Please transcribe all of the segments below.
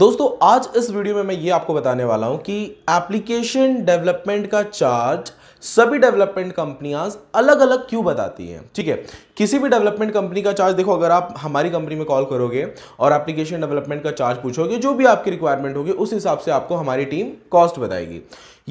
दोस्तों आज इस वीडियो में मैं ये आपको बताने वाला हूं कि एप्लीकेशन डेवलपमेंट का चार्ज सभी डेवलपमेंट कंपनियां अलग अलग क्यों बताती हैं ठीक है किसी भी डेवलपमेंट कंपनी का चार्ज देखो अगर आप हमारी कंपनी में कॉल करोगे और एप्लीकेशन डेवलपमेंट का चार्ज पूछोगे जो भी आपकी रिक्वायरमेंट होगी उस हिसाब से आपको हमारी टीम कॉस्ट बताएगी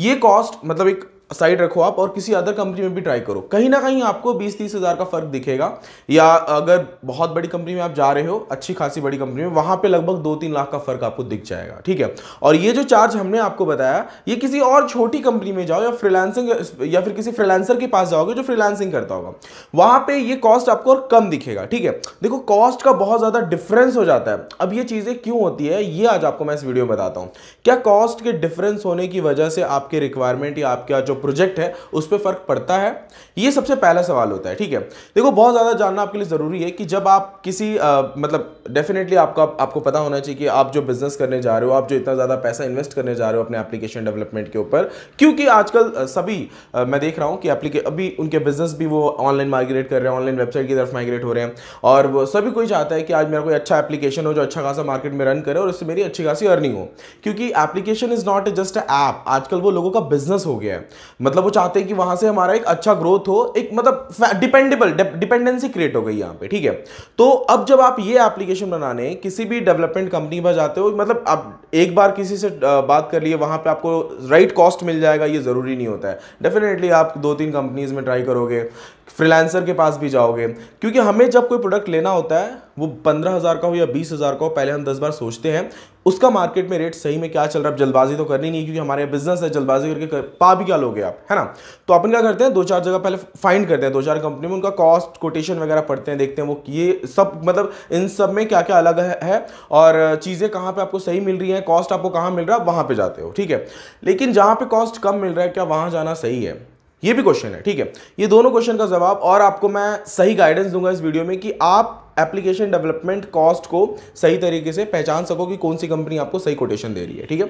ये कॉस्ट मतलब एक साइड रखो आप और किसी अदर कंपनी में भी ट्राई करो कहीं ना कहीं आपको बीस तीस हज़ार का फ़र्क दिखेगा या अगर बहुत बड़ी कंपनी में आप जा रहे हो अच्छी खासी बड़ी कंपनी में वहाँ पे लगभग दो तीन लाख का फ़र्क आपको दिख जाएगा ठीक है और ये जो चार्ज हमने आपको बताया ये किसी और छोटी कंपनी में जाओ या फ्रीलांसिंग या फिर किसी फ्रीलांसर के पास जाओगे जो फ्रीलांसिंग करता होगा वहाँ पर ये कॉस्ट आपको और कम दिखेगा ठीक है देखो कॉस्ट का बहुत ज़्यादा डिफरेंस हो जाता है अब ये चीज़ें क्यों होती है ये आज आपको मैं इस वीडियो में बताता हूँ क्या कॉस्ट के डिफरेंस होने की वजह से आपके रिक्वायरमेंट या आपका जो प्रोजेक्ट है उस पर फ़र्क पड़ता है ये सबसे पहला सवाल होता है ठीक है देखो बहुत ज़्यादा जानना आपके लिए ज़रूरी है कि जब आप किसी आ, मतलब डेफिनेटली आपका आपको पता होना चाहिए कि आप जो बिज़नेस करने जा रहे हो आप जो इतना ज़्यादा पैसा इन्वेस्ट करने जा रहे हो अपने एप्लीकेशन डेवलपमेंट के ऊपर क्योंकि आजकल सभी आ, मैं देख रहा हूँ कि एप्लीके अभी उनके बिज़नेस भी वो ऑनलाइन माइग्रेट कर रहे हैं ऑनलाइन वेबसाइट की तरफ माइग्रेट हो रहे हैं और वो सभी कोई चाहता है कि आज मेरा कोई अच्छा एप्लीकेशन हो जो अच्छा खासा मार्केट में रन करे और उससे मेरी अच्छी खासी अर्निंग हो क्योंकि application is not just app आजकल वो लोगों का बिजनेस हो गया है मतलब वो चाहते हैं कि वहां से हमारा एक अच्छा ग्रोथ हो एक मतलब डिपेंडेबल डिपेंडेंसी क्रिएट हो गई यहाँ पे ठीक है तो अब जब आप ये एप्लीकेशन बनाने किसी भी डेवलपमेंट कंपनी पर जाते हो मतलब आप एक बार किसी से बात कर लिए वहाँ पे आपको राइट कॉस्ट मिल जाएगा ये ज़रूरी नहीं होता है डेफिनेटली आप दो तीन कंपनीज़ में ट्राई करोगे फ्रीलांसर के पास भी जाओगे क्योंकि हमें जब कोई प्रोडक्ट लेना होता है वो पंद्रह हज़ार का हो या बीस हज़ार का हो पहले हम दस बार सोचते हैं उसका मार्केट में रेट सही में क्या चल रहा है जल्दबाजी तो करनी नहीं क्योंकि हमारे बिजनेस है जल्दबाजी करके कर, पा भी क्या लोगे आप है ना तो अपन क्या करते हैं दो चार जगह पहले फाइंड करते हैं दो चार कंपनी में उनका कॉस्ट कोटेशन वगैरह पढ़ते हैं देखते हैं वो ये सब मतलब इन सब में क्या क्या अलग है और चीज़ें कहाँ पर आपको सही मिल रही है हैं कॉस्ट आपको कहाँ मिल रहा है वहाँ पर जाते हो ठीक है लेकिन जहाँ पर कॉस्ट कम मिल रहा है क्या वहाँ जाना सही है ये भी क्वेश्चन है ठीक है ये दोनों क्वेश्चन का जवाब और आपको मैं सही गाइडेंस दूंगा इस वीडियो में कि आप एप्लीकेशन डेवलपमेंट कॉस्ट को सही तरीके से पहचान सको कि कौन सी कंपनी आपको सही कोटेशन दे रही है ठीक है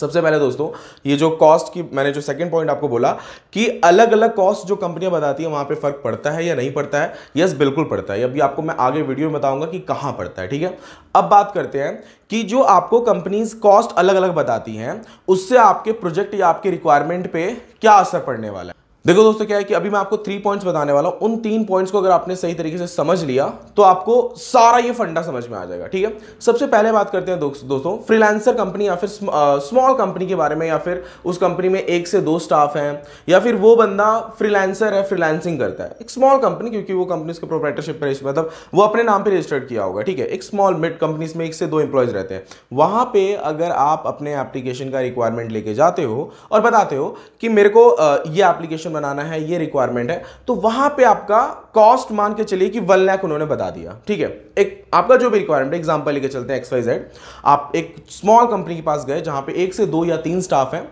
सबसे पहले दोस्तों ये जो कॉस्ट की मैंने जो सेकंड पॉइंट आपको बोला कि अलग अलग कॉस्ट जो कंपनियां बताती हैं वहाँ पे फ़र्क पड़ता है या नहीं पड़ता है यस बिल्कुल पड़ता है अभी आपको मैं आगे वीडियो में बताऊंगा कि कहाँ पड़ता है ठीक है अब बात करते हैं कि जो आपको कंपनीज कॉस्ट अलग अलग बताती हैं उससे आपके प्रोजेक्ट या आपके रिक्वायरमेंट पे क्या असर पड़ने वाला है देखो दोस्तों क्या है कि अभी मैं आपको थ्री पॉइंट्स बताने वाला हूं उन तीन पॉइंट्स को अगर आपने सही तरीके से समझ लिया तो आपको सारा ये फंडा समझ में आ जाएगा ठीक है सबसे पहले बात करते हैं दोस्तों दोस्तों फ्रीलांसर कंपनी या फिर स्मॉल कंपनी के बारे में या फिर उस कंपनी में एक से दो स्टाफ हैं या फिर वो बंदा फ्रीलांसर है फ्रीलांसिंग करता है एक स्मॉल कंपनी क्योंकि वो कंपनी उसके प्रोपराइटरशिप पर मतलब वो अपने नाम पर रजिस्टर्ड किया होगा ठीक है एक स्मॉल मिड कंपनीज में एक से दो एम्प्लॉयज रहते हैं वहां पर अगर आप अपने एप्लीकेशन का रिक्वायरमेंट लेके जाते हो और बताते हो कि मेरे को ये एप्लीकेशन बनाना है ये रिक्वायरमेंट है तो वहां पे आपका कॉस्ट मान के चलिए कि वन लैख उन्होंने बता दिया ठीक है एक आपका जो भी रिक्वायरमेंट एग्जाम्पल लेके चलते हैं एक्स वाई जेड आप एक स्मॉल कंपनी के पास गए जहां पे एक से दो या तीन स्टाफ हैं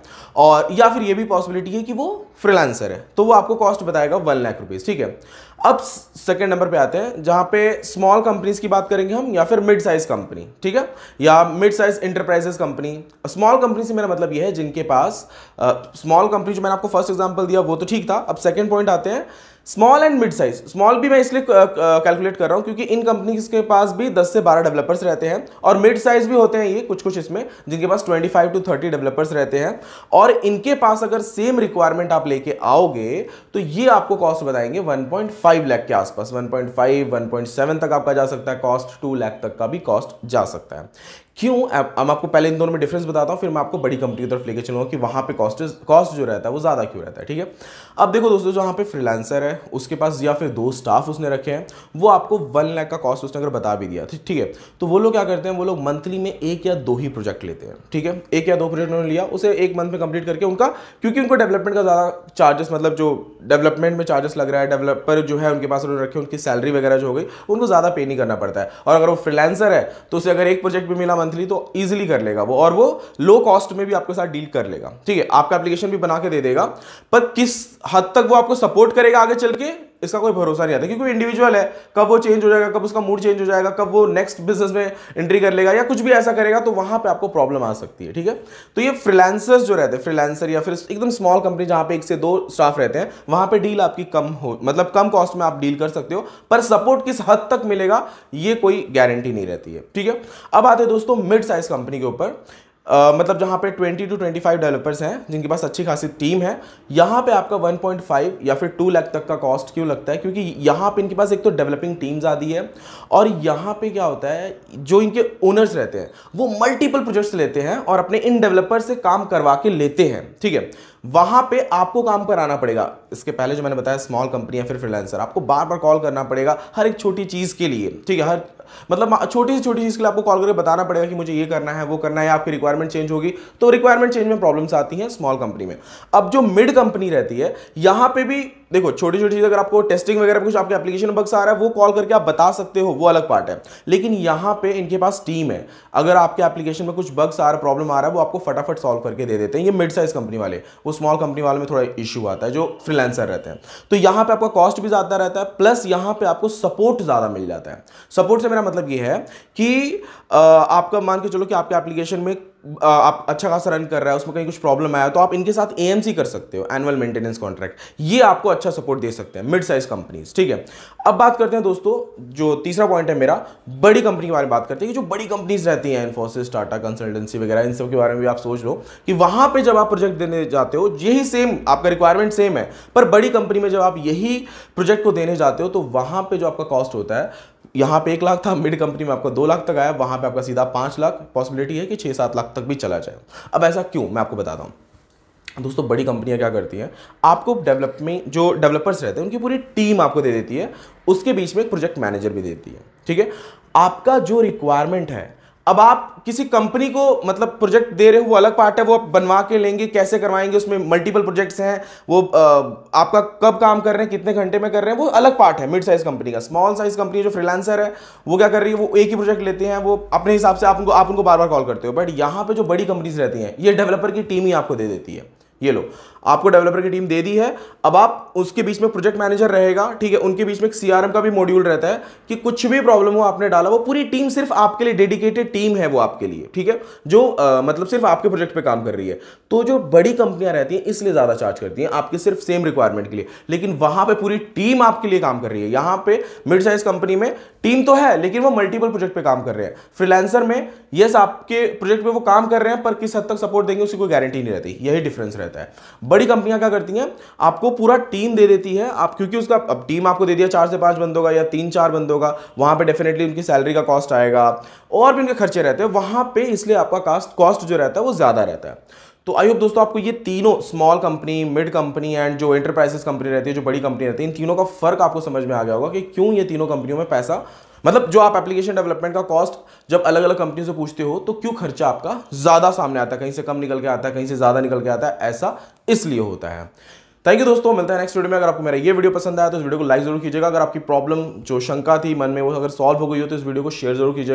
और या फिर ये भी पॉसिबिलिटी है कि वो फ्रीलांसर है तो वो आपको कॉस्ट बताएगा वन लाख रुपीज़ ठीक है अब सेकेंड नंबर पे आते हैं जहाँ पे स्मॉल कंपनीज की बात करेंगे हम या फिर मिड साइज कंपनी ठीक है या mid size enterprises company small company से मेरा मतलब ये है जिनके पास स्मॉल uh, कंपनी जो मैंने आपको फर्स्ट एग्जांपल दिया वो तो ठीक था अब सेकेंड पॉइंट आते हैं small and mid size small भी मैं इसलिए कैलकुलेट कर रहा हूँ क्योंकि इन कंपनीज के पास भी 10 से 12 डेवलपर्स रहते हैं और मिड साइज भी होते हैं ये कुछ कुछ इसमें जिनके पास 25 टू 30 डेवलपर्स रहते हैं और इनके पास अगर सेम रिक्वायरमेंट आप लेके आओगे तो ये आपको कॉस्ट बताएंगे 1.5 लाख के आसपास 1.5 1.7 तक आपका जा सकता है कॉस्ट 2 लाख तक का भी कॉस्ट जा सकता है क्यों अब आपको पहले इन दोनों में डिफरेंस बताता हूँ फिर मैं आपको बड़ी कंपनी की तरफ लेके चलूँगा कि वहाँ पे कॉस्ट कॉस्ट जो रहता है वो ज़्यादा क्यों रहता है ठीक है अब देखो दोस्तों जहाँ पे फ्रीलांसर है उसके पास या फिर दो स्टाफ उसने रखे हैं वो आपको वन लाख का कॉस्ट उसने अगर बता भी दिया ठीक है तो वो लोग क्या करते हैं वो लोग मंथली में एक या दो ही प्रोजेक्ट लेते हैं ठीक है एक या दो प्रोजेक्ट उन्होंने लिया उसे एक मंथ में कंप्लीट करके उनका क्योंकि उनको डेवलपमेंट का ज़्यादा चार्जेस मतलब जो डेवलपमेंट में चार्जेस लग रहा है डेवलपर जो है उनके पास उन्होंने रखे उनकी सैलरी वगैरह जो हो गई उनको ज़्यादा पे नहीं करना पड़ता है और अगर वो फ्रीलांसर है तो उसे अगर एक प्रोजेक्ट भी मिला मंथली तो ईजिली कर लेगा वो और वो लो कॉस्ट में भी आपके साथ डील कर लेगा ठीक है आपका एप्लीकेशन भी बना के दे देगा पर किस हद तक वो आपको सपोर्ट करेगा आगे चल के इसका कोई भरोसा नहीं आता क्योंकि इंडिविजुअल है कब वो चेंज हो जाएगा कब उसका मूड चेंज हो जाएगा कब वो नेक्स्ट बिजनेस में एंट्री कर लेगा या कुछ भी ऐसा करेगा तो वहां पे आपको प्रॉब्लम आ सकती है ठीक है तो ये फ्रीलांसर्स जो रहते हैं फ्रीलांसर या फिर एकदम स्मॉल कंपनी जहां पे एक से दो स्टाफ रहते हैं वहां पर डील आपकी कम हो मतलब कम कॉस्ट में आप डील कर सकते हो पर सपोर्ट किस हद तक मिलेगा ये कोई गारंटी नहीं रहती है ठीक है अब आते दोस्तों मिड साइज कंपनी के ऊपर Uh, मतलब जहाँ पे 20 टू 25 डेवलपर्स हैं जिनके पास अच्छी खासी टीम है यहाँ पे आपका 1.5 या फिर 2 लाख तक का कॉस्ट क्यों लगता है क्योंकि यहाँ पे इनके पास एक तो डेवलपिंग टीम्स आती है और यहाँ पे क्या होता है जो इनके ओनर्स रहते हैं वो मल्टीपल प्रोजेक्ट्स लेते हैं और अपने इन डेवलपर से काम करवा के लेते हैं ठीक है वहां पे आपको काम पर आना पड़ेगा इसके पहले जो मैंने बताया स्मॉल कंपनी या फिर फ्रीलांसर आपको बार बार कॉल करना पड़ेगा हर एक छोटी चीज़ के लिए ठीक है हर मतलब छोटी से छोटी चीज़ के लिए आपको कॉल करके बताना पड़ेगा कि मुझे ये करना है वो करना है आपकी रिक्वायरमेंट चेंज होगी तो रिक्वायरमेंट चेंज में प्रॉब्लम्स आती हैं स्मॉल कंपनी में अब जो मिड कंपनी रहती है यहां पर भी देखो छोटी छोटी चीज़ अगर आपको टेस्टिंग वगैरह कुछ आपके एप्लीकेशन बग्स आ रहा है वो कॉल करके आप बता सकते हो वो अलग पार्ट है लेकिन यहाँ पे इनके पास टीम है अगर आपके एप्लीकेशन में कुछ बग्स आ रहा है प्रॉब्लम आ रहा है वो आपको फटाफट सॉल्व करके दे देते हैं ये मिड साइज कंपनी वाले वो स्मॉल कंपनी वाले में थोड़ा इशू आता है जो फ्रीलांसर रहते हैं तो यहाँ पर आपका कॉस्ट भी ज़्यादा रहता है प्लस यहाँ पर आपको सपोर्ट ज़्यादा मिल जाता है सपोर्ट से मेरा मतलब ये है कि आपका मान के चलो कि आपके एप्लीकेशन में आप अच्छा खासा रन कर रहा है उसमें कहीं कुछ प्रॉब्लम आया तो आप इनके साथ ए कर सकते हो एनुअल मेंटेनेंस कॉन्ट्रैक्ट ये आपको अच्छा सपोर्ट दे सकते हैं मिड साइज कंपनीज ठीक है अब बात करते हैं दोस्तों जो तीसरा पॉइंट है मेरा बड़ी कंपनी के बारे में बात करते हैं कि जो बड़ी कंपनीज रहती हैं इन्फोसिस टाटा कंसल्टेंसी वगैरह इन सब के बारे में भी आप सोच लो कि वहां पर जब आप प्रोजेक्ट देने जाते हो यही सेम आपका रिक्वायरमेंट सेम है पर बड़ी कंपनी में जब आप यही प्रोजेक्ट को देने जाते हो तो वहां पर जो आपका कॉस्ट होता है यहाँ पे एक लाख था मिड कंपनी में आपका दो लाख तक आया वहाँ पे आपका सीधा पाँच लाख पॉसिबिलिटी है कि छः सात लाख तक भी चला जाए अब ऐसा क्यों मैं आपको बताता हूँ दोस्तों बड़ी कंपनियाँ क्या करती हैं आपको डेवलप में जो डेवलपर्स रहते हैं उनकी पूरी टीम आपको दे देती है उसके बीच में एक प्रोजेक्ट मैनेजर भी देती है ठीक है आपका जो रिक्वायरमेंट है अब आप किसी कंपनी को मतलब प्रोजेक्ट दे रहे हो वो अलग पार्ट है वो आप बनवा के लेंगे कैसे करवाएंगे उसमें मल्टीपल प्रोजेक्ट्स हैं वो आपका कब काम कर रहे हैं कितने घंटे में कर रहे हैं वो अलग पार्ट है मिड साइज कंपनी का स्मॉल साइज कंपनी जो फ्रीलांसर है वो क्या कर रही है वो एक ही प्रोजेक्ट लेते हैं वो अपने हिसाब से आप उनको आप उनको बार बार कॉल करते हो बट यहाँ पर जो बड़ी कंपनीज रहती हैं ये डेवलपर की टीम ही आपको दे देती है ये लो आपको डेवलपर की टीम दे दी है अब आप उसके बीच में प्रोजेक्ट मैनेजर रहेगा ठीक है उनके बीच में एक सीआरएम का भी मॉड्यूल रहता है कि कुछ भी प्रॉब्लम हो आपने डाला वो पूरी टीम सिर्फ आपके लिए डेडिकेटेड टीम है वो आपके लिए ठीक है जो आ, मतलब सिर्फ आपके प्रोजेक्ट पर काम कर रही है तो जो बड़ी कंपनियां रहती हैं इसलिए ज़्यादा चार्ज करती हैं आपके सिर्फ सेम रिक्वायरमेंट के लिए लेकिन वहां पर पूरी टीम आपके लिए काम कर रही है यहां पर मिड साइज कंपनी में टीम तो है लेकिन वो मल्टीपल प्रोजेक्ट पे काम कर रहे हैं फ्रीलांसर में यस आपके प्रोजेक्ट पर वो काम कर रहे हैं पर किस हद तक सपोर्ट देंगे उसकी कोई गारंटी नहीं रहती यही डिफरेंस रहता है बड़ी कंपनियां क्या करती हैं आपको पूरा टीम दे देती है आप क्योंकि उसका अब टीम आपको दे दिया चार से पांच बंदों का या तीन चार बंदों का वहां पर डेफिनेटली उनकी सैलरी का कॉस्ट आएगा और भी उनके खर्चे रहते हैं वहां पर इसलिए आपका कास्ट कॉस्ट जो रहता है वो ज़्यादा रहता है तो आई होप दोस्तों आपको ये तीनों small company mid company and जो एंटरप्राइजेस कंपनी रहती है जो बड़ी कंपनी रहती है इन तीनों का फर्क आपको समझ में आ गया होगा कि क्यों ये तीनों कंपनियों में पैसा मतलब जो आप एप्लीकेशन डेवलपमेंट का कॉस्ट जब अलग अलग कंपनी से पूछते हो तो क्यों खर्चा आपका ज़्यादा सामने आता है कहीं से कम निकल के आता है कहीं से ज़्यादा निकल के आता है ऐसा इसलिए होता है थैंक यू दोस्तों मिलता है नेक्स्ट वीडियो में अगर आपको मेरा ये वीडियो पसंद आया तो इस वीडियो को लाइक जरूर कीजिएगा अगर आपकी प्रॉब्लम जो शंका थी मन में वो अगर सॉल्व हो गई हो तो इस वीडियो को शेयर जरूर कीजिएगा